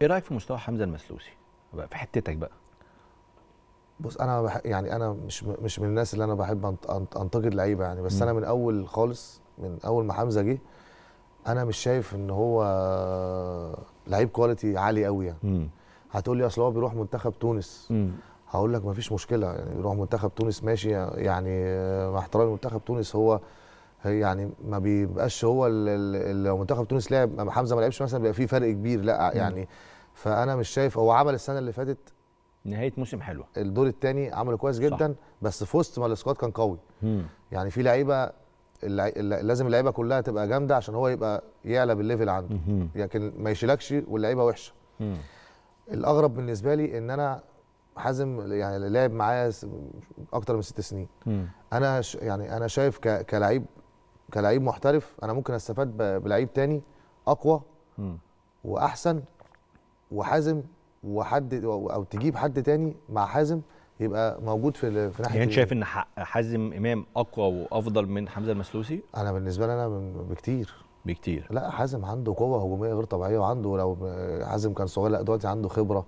ايه رايك في مستوى حمزه المسلوسي بقى في حتتك بقى بص انا بح... يعني انا مش م... مش من الناس اللي انا بحب أنت... أنت... انتقد لعيبه يعني بس م. انا من اول خالص من اول ما حمزه جه انا مش شايف ان هو لعيب كواليتي عالي قوي يعني م. هتقول لي اصل هو بيروح منتخب تونس م. هقول لك مفيش مشكله يعني بيروح منتخب تونس ماشي يعني مع احترامي منتخب تونس هو يعني ما بيبقاش هو اللي لو منتخب تونس لعب حمزه ما لعبش مثلا بيبقى في فرق كبير لا يعني فانا مش شايف هو عمل السنه اللي فاتت نهايه موسم حلوه الدور الثاني عمله كويس جدا صح. بس في وسط ما السكواد كان قوي مم. يعني في لعيبه لازم اللعيبه كلها تبقى جامده عشان هو يبقى يعلى بالليفل عنده لكن يعني ما يشيلكش واللعيبه وحشه مم. الاغرب بالنسبه لي ان انا حازم يعني لعب معايا اكتر من ست سنين مم. انا يعني انا شايف كلعيب كلعيب محترف انا ممكن استفاد بلعيب تاني اقوى واحسن وحازم وحد او تجيب حد تاني مع حازم يبقى موجود في في ناحيه يعني انت شايف ان حازم امام اقوى وافضل من حمزه المسلوسي؟ انا بالنسبه لي انا بكتير بكتير لا حازم عنده قوه هجوميه غير طبيعيه وعنده لو حازم كان صغير لا دلوقتي عنده خبره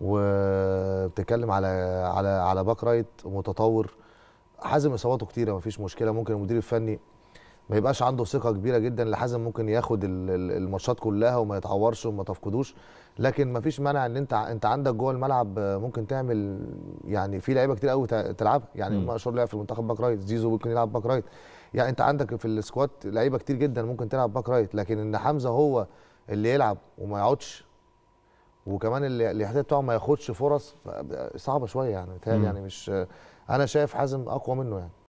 وبتتكلم على على على باك رايت متطور حازم اصاباته كتيره مفيش مشكله ممكن المدير الفني ما يبقاش عنده ثقه كبيره جدا لحازم ممكن ياخد الماتشات كلها وما يتعورش وما تفقدوش لكن ما فيش مانع ان انت انت عندك جوه الملعب ممكن تعمل يعني في لعيبه كتير قوي تلعبها يعني مشهور لعب في المنتخب باك رايت زيزو ممكن يلعب باك رايت يعني انت عندك في السكواد لعيبه كتير جدا ممكن تلعب باك رايت لكن ان حمزه هو اللي يلعب وما يقعدش وكمان اللي الاحتياط بتاعه ما ياخدش فرص صعبه شويه يعني يعني مش انا شايف حازم اقوى منه يعني